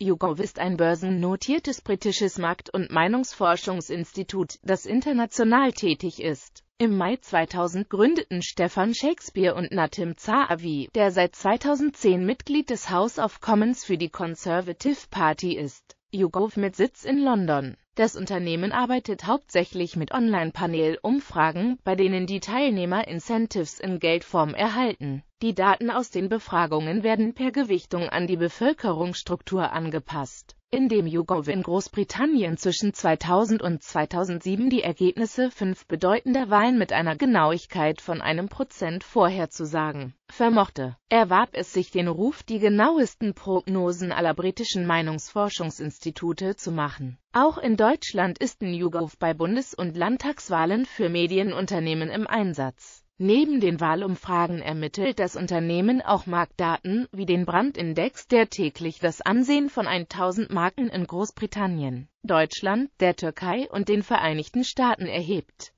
YouGov ist ein börsennotiertes britisches Markt- und Meinungsforschungsinstitut, das international tätig ist. Im Mai 2000 gründeten Stefan Shakespeare und Natim Zahavi, der seit 2010 Mitglied des House of Commons für die Conservative Party ist, YouGov mit Sitz in London. Das Unternehmen arbeitet hauptsächlich mit Online-Panel-Umfragen, bei denen die Teilnehmer Incentives in Geldform erhalten. Die Daten aus den Befragungen werden per Gewichtung an die Bevölkerungsstruktur angepasst in dem YouGov in Großbritannien zwischen 2000 und 2007 die Ergebnisse fünf bedeutender Wahlen mit einer Genauigkeit von einem Prozent vorherzusagen vermochte. Erwarb es sich den Ruf, die genauesten Prognosen aller britischen Meinungsforschungsinstitute zu machen. Auch in Deutschland ist ein YouGov bei Bundes- und Landtagswahlen für Medienunternehmen im Einsatz. Neben den Wahlumfragen ermittelt das Unternehmen auch Marktdaten, wie den Brandindex, der täglich das Ansehen von 1000 Marken in Großbritannien, Deutschland, der Türkei und den Vereinigten Staaten erhebt